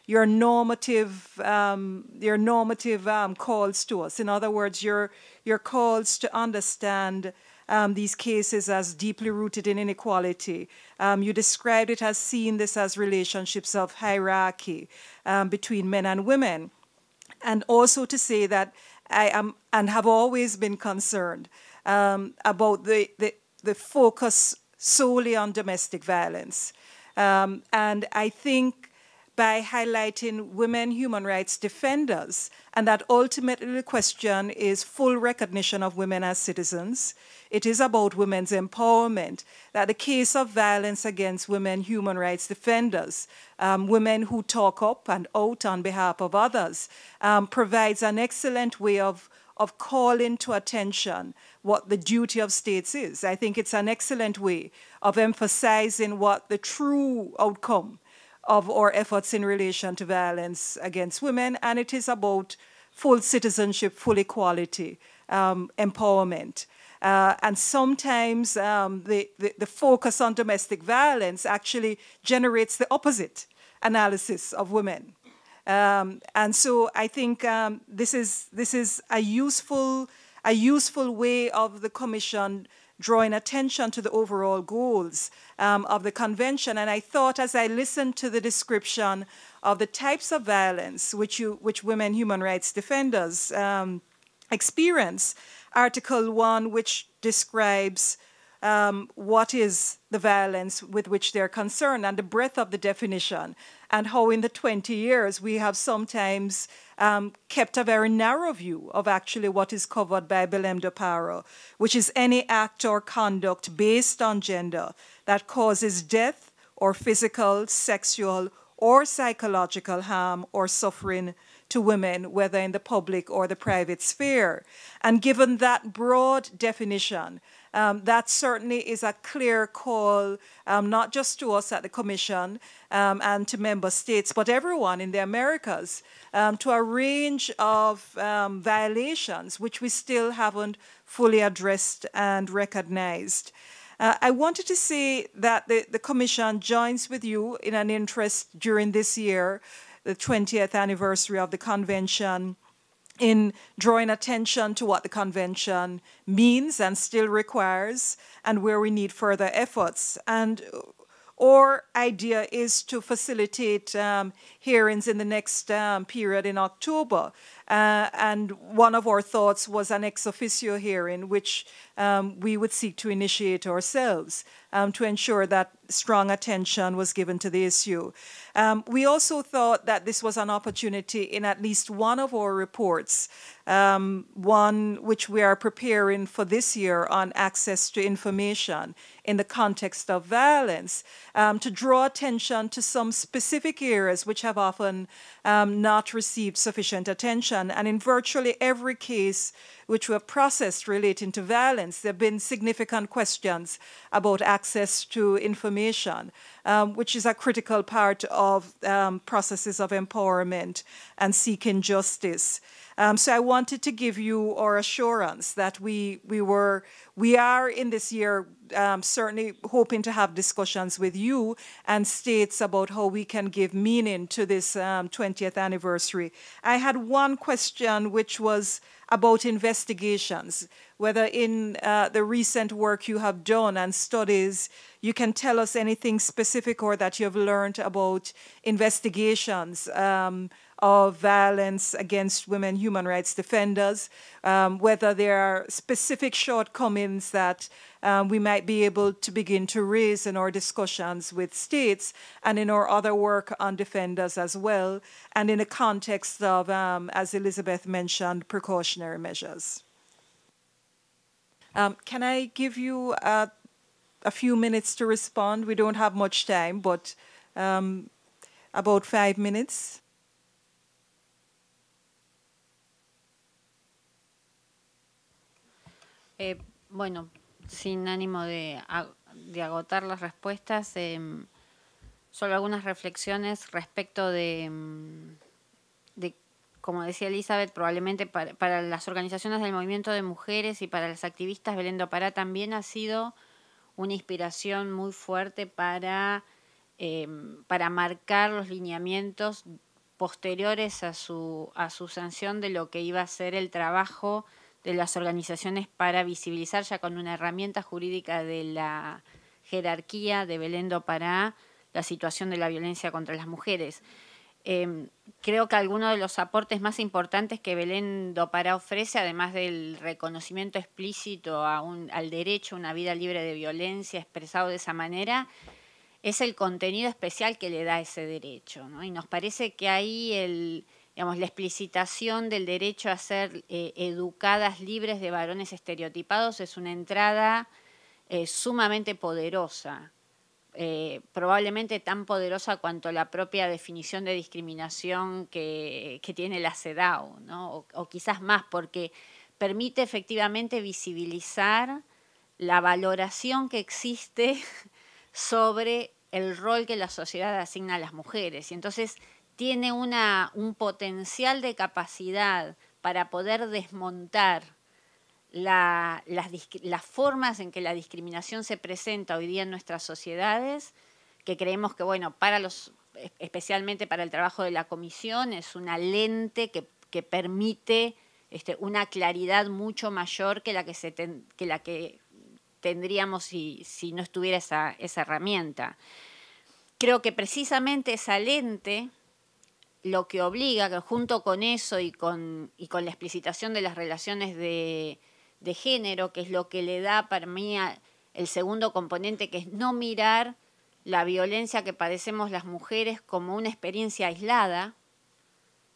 your normative um, your normative um, calls to us. In other words, your your calls to understand um, these cases as deeply rooted in inequality. Um, you described it as seeing this as relationships of hierarchy um, between men and women. And also to say that I am and have always been concerned um, about the, the, the, focus solely on domestic violence. Um, and I think by highlighting women human rights defenders, and that ultimately the question is full recognition of women as citizens. It is about women's empowerment, that the case of violence against women human rights defenders, um, women who talk up and out on behalf of others, um, provides an excellent way of of calling to attention what the duty of states is. I think it's an excellent way of emphasizing what the true outcome of our efforts in relation to violence against women, and it is about full citizenship, full equality, um, empowerment. Uh, and sometimes um, the, the, the, focus on domestic violence actually generates the opposite analysis of women. Um, and so I think um, this, is, this is a useful, a useful way of the Commission drawing attention to the overall goals um, of the convention. And I thought as I listened to the description of the types of violence which, you, which women human rights defenders um, experience, Article 1, which describes um, what is the violence with which they're concerned and the breadth of the definition and how in the 20 years we have sometimes um, kept a very narrow view of actually what is covered by Belem de Paro, which is any act or conduct based on gender that causes death or physical, sexual, or psychological harm or suffering to women, whether in the public or the private sphere. And given that broad definition, um, that certainly is a clear call, um, not just to us at the Commission um, and to member states, but everyone in the Americas, um, to a range of um, violations which we still haven't fully addressed and recognized. Uh, I wanted to say that the, the Commission joins with you in an interest during this year, the 20th anniversary of the Convention in drawing attention to what the convention means and still requires and where we need further efforts. And uh, our idea is to facilitate um, hearings in the next um, period in October. Uh, and one of our thoughts was an ex officio hearing, which um, we would seek to initiate ourselves um, to ensure that strong attention was given to the issue. Um, we also thought that this was an opportunity in at least one of our reports, um, one which we are preparing for this year on access to information in the context of violence, um, to draw attention to some specific areas which have often um, not received sufficient attention. And in virtually every case, which were processed relating to violence, there have been significant questions about access to information, um, which is a critical part of um, processes of empowerment and seeking justice. Um, so I wanted to give you our assurance that we we were we are in this year um, certainly hoping to have discussions with you and states about how we can give meaning to this um, 20th anniversary. I had one question which was about investigations, whether in uh, the recent work you have done and studies, you can tell us anything specific or that you have learned about investigations. Um, of violence against women human rights defenders, um, whether there are specific shortcomings that um, we might be able to begin to raise in our discussions with states and in our other work on defenders as well, and in the context of, um, as Elizabeth mentioned, precautionary measures. Um, can I give you a, uh, a, few minutes to respond? We don't have much time, but um, about five minutes. Eh, bueno, sin ánimo de, agotar las respuestas, em, solo algunas reflexiones respecto de, em, como decía Elizabeth, probablemente para, las organizaciones del movimiento de mujeres y para las activistas, Belén Pará también ha sido una inspiración muy fuerte para, em, para marcar los lineamientos posteriores a su, a su sanción de lo que iba a ser el trabajo de las organizaciones para visibilizar ya con una herramienta jurídica de la jerarquía de Belendo para la situación de la violencia contra las mujeres. Em, creo que alguno de los aportes más importantes que Belén Dopará ofrece, además del reconocimiento explícito al derecho a una vida libre de violencia expresado de esa manera, es el contenido especial que le da ese derecho. Y nos parece que ahí el, la explicitación del derecho a ser eh, educadas libres de varones estereotipados es una entrada eh, sumamente poderosa, eh, probablemente tan poderosa cuanto la propia definición de discriminación que, tiene la CEDAW, o, o quizás más, porque permite efectivamente visibilizar la valoración que existe *laughs* sobre el rol que la sociedad asigna a las mujeres. Y entonces tiene un potencial de capacidad para poder desmontar las, formas en que la discriminación se presenta hoy día en nuestras sociedades, que creemos que, bueno, e-, especialmente para el trabajo de la comisión, es una lente que, permite este, una claridad mucho mayor que la que, tendríamos si, no estuviera esa herramienta. Creo que precisamente esa lente lo que obliga, que junto con eso y con, y con la explicitación de las relaciones de, género, que es lo que le da para mí el segundo componente, que es no mirar la violencia que padecemos las mujeres como una experiencia aislada.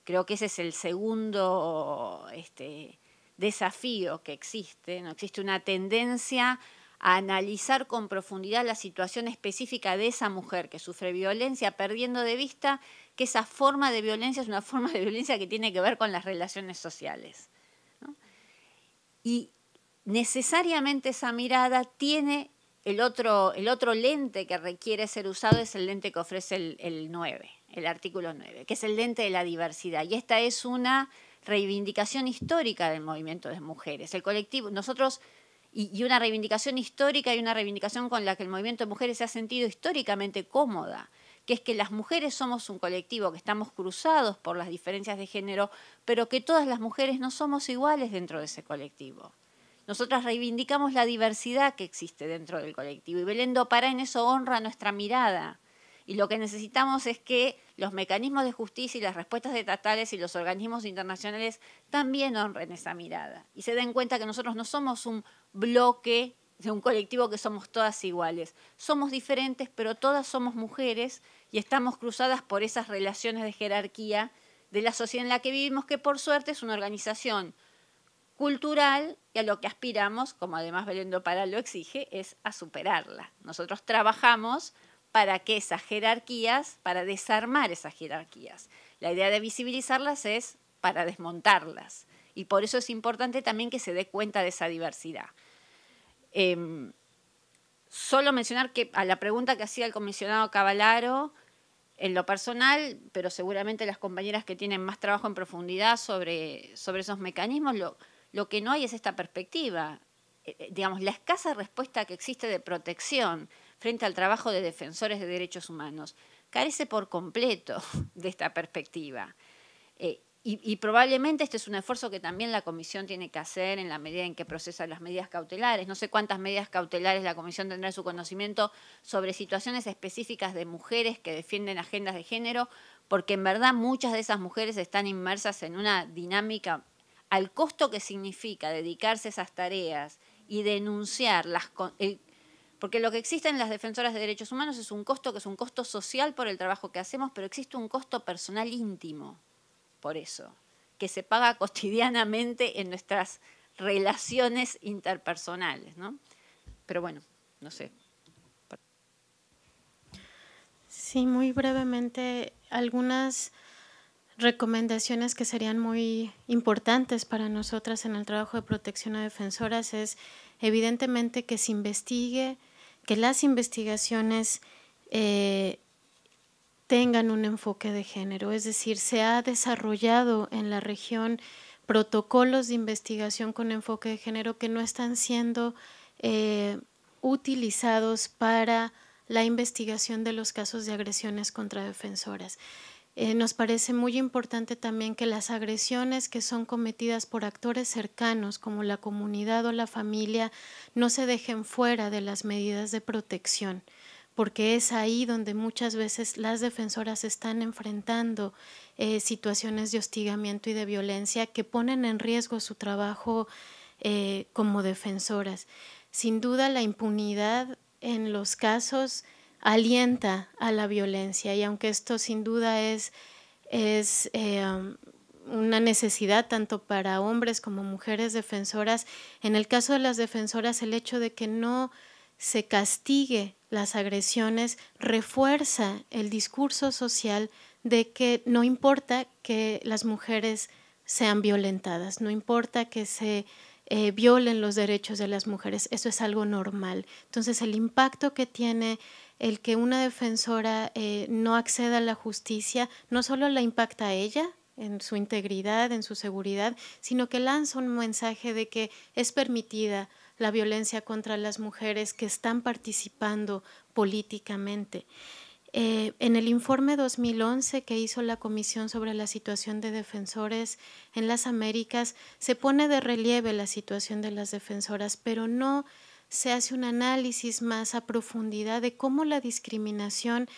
Creo que ese es el segundo este, desafío que existe. No existe una tendencia a analizar con profundidad la situación específica de esa mujer que sufre violencia, perdiendo de vista esa forma de violencia es una *laughs* forma de violencia que tiene que ver con las relaciones sociales. Y necesariamente esa mirada tiene el otro, el otro lente que requiere ser usado, es el lente que ofrece el, 9, el artículo 9, que es el lente de la diversidad. Y esta es una reivindicación histórica del movimiento de mujeres. El colectivo, nosotros, y, una reivindicación histórica y una reivindicación con la que el movimiento de mujeres se ha sentido históricamente cómoda que es que las mujeres somos un colectivo, que estamos cruzados por las diferencias de género, pero que todas las mujeres no somos iguales dentro de ese colectivo. Nosotras reivindicamos la diversidad que existe dentro del colectivo y Belén para en eso honra nuestra mirada. Y lo que necesitamos es que los mecanismos de justicia y las respuestas estatales y los organismos internacionales también honren esa mirada y se den cuenta que nosotros no somos un bloque de un colectivo que somos todas iguales. Somos diferentes, pero todas somos mujeres y estamos cruzadas por esas relaciones de jerarquía de la sociedad en la que vivimos, que por suerte es una organización cultural y a lo que aspiramos, como además Belén Pará lo exige, es a superarla. Nosotros trabajamos para que esas jerarquías, para desarmar esas jerarquías. La idea de visibilizarlas es para desmontarlas. Y por eso es importante también que se dé cuenta de esa diversidad. Em, solo mencionar que a la pregunta que hacía el comisionado Cavalaro, en lo personal, pero seguramente las compañeras que tienen más trabajo en profundidad sobre, sobre esos mecanismos, lo, que no hay es esta perspectiva. Eh, eh, digamos, la escasa respuesta que existe de protección frente al trabajo de defensores de derechos humanos carece por completo *laughs* de esta perspectiva. Eh, y, probablemente este es un esfuerzo que también la comisión tiene que hacer en la medida en que procesa las medidas cautelares. No sé cuántas medidas cautelares la comisión tendrá en su conocimiento sobre situaciones específicas de mujeres que defienden agendas de género, porque en verdad muchas de esas mujeres están inmersas en una dinámica al costo que significa dedicarse a esas tareas y denunciar las... porque lo que existe en las defensoras de derechos humanos es un costo que es un costo social por el trabajo que hacemos, pero existe un costo personal íntimo por eso, que se paga *laughs* cotidianamente en nuestras relaciones interpersonales, ¿no? Pero bueno, no sé. Sí, muy brevemente, algunas recomendaciones que serían muy importantes para nosotras en el trabajo de protección a defensoras es evidentemente que se investigue, que las investigaciones eh, tengan un enfoque de género, es decir, se ha desarrollado en la región protocolos de investigación con enfoque de género que no están siendo eh, utilizados para la investigación de los casos de agresiones contra defensoras. Eh, nos parece muy importante también que las agresiones que son cometidas por actores cercanos como la comunidad o la familia no se dejen fuera de las medidas de protección porque es ahí donde muchas veces las defensoras están enfrentando eh, situaciones de hostigamiento y de violencia que ponen en riesgo su trabajo eh, como defensoras. Sin duda, la impunidad en los casos alienta a la violencia y aunque esto sin duda es, es eh, um, una necesidad tanto para hombres como mujeres defensoras, en el caso de las defensoras el hecho de que no se castigue las agresiones refuerza el discurso social de que no importa que las mujeres sean violentadas, no importa que se eh, violen los derechos de las mujeres, eso es algo normal. Entonces el impacto que tiene el que una defensora eh, no acceda a la justicia, no solo la impacta a ella, en su integridad, en su seguridad, sino que lanza un mensaje de que es permitida la violencia contra las mujeres que están participando políticamente. Eh, en el informe 2011 que hizo la Comisión sobre la situación de defensores en las Américas, se pone de relieve la situación de las defensoras, pero no se hace un análisis más a profundidad de cómo la discriminación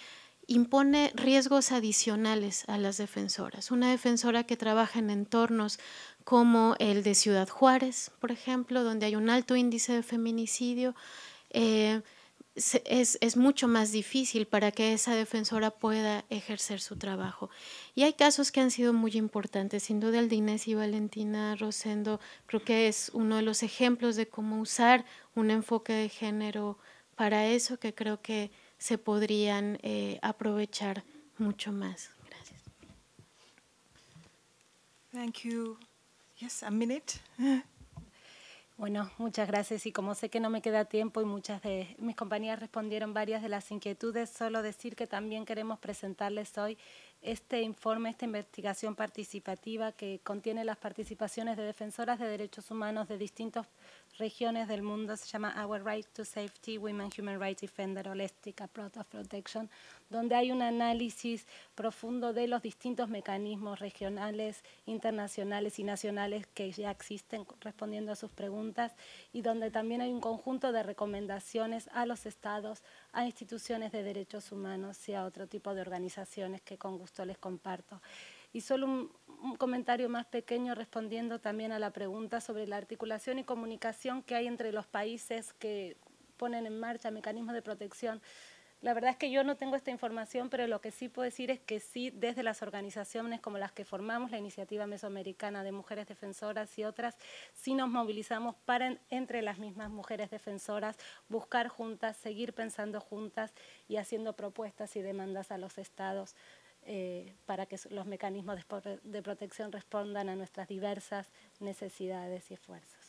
impone riesgos adicionales a las defensoras. Una defensora que trabaja en entornos como el de Ciudad Juárez, por ejemplo, donde hay un alto índice de feminicidio, eh, es, mucho más difícil para que esa defensora pueda ejercer su trabajo. Y hay casos que han sido muy importantes, sin duda el de Inés y Valentina Rosendo creo que es uno de los ejemplos de cómo usar un enfoque de género para eso que creo que se podrían eh, aprovechar mucho más. Gracias. Thank you. Bueno, muchas gracias y como sé que no me queda tiempo y muchas de mis compañías respondieron varias de las inquietudes, solo decir que también queremos presentarles hoy este informe, esta investigación participativa que contiene las participaciones de defensoras de derechos humanos de distintas regiones del mundo, se llama Our Right to Safety, Women Human Rights Defender Holistic Approach of Protection, donde hay un análisis profundo de los distintos mecanismos regionales, internacionales y nacionales que ya existen respondiendo a sus preguntas y donde también hay un conjunto de recomendaciones a los estados, a instituciones de derechos humanos y a otro tipo de organizaciones que con gusto les comparto. Y solo un, comentario más pequeño respondiendo también a la pregunta sobre la articulación y comunicación que hay entre los países que ponen en marcha mecanismos de protección la verdad es que yo no tengo esta información, pero lo que sí puedo decir es que sí, desde las organizaciones como las que formamos, la Iniciativa Mesoamericana de Mujeres Defensoras y otras, sí nos movilizamos para entre las mismas mujeres defensoras buscar juntas, seguir pensando juntas y haciendo propuestas y demandas a los estados eh, para que los mecanismos de protección respondan a nuestras diversas necesidades y esfuerzos.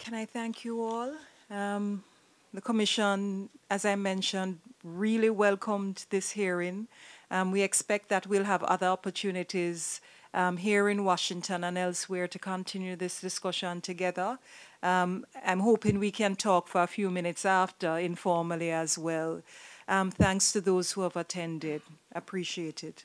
Can I thank you all? Um, the Commission, as I mentioned, really welcomed this hearing. Um, we expect that we'll have other opportunities um, here in Washington and elsewhere to continue this discussion together. Um, I'm hoping we can talk for a few minutes after informally as well. Um, thanks to those who have attended. Appreciated.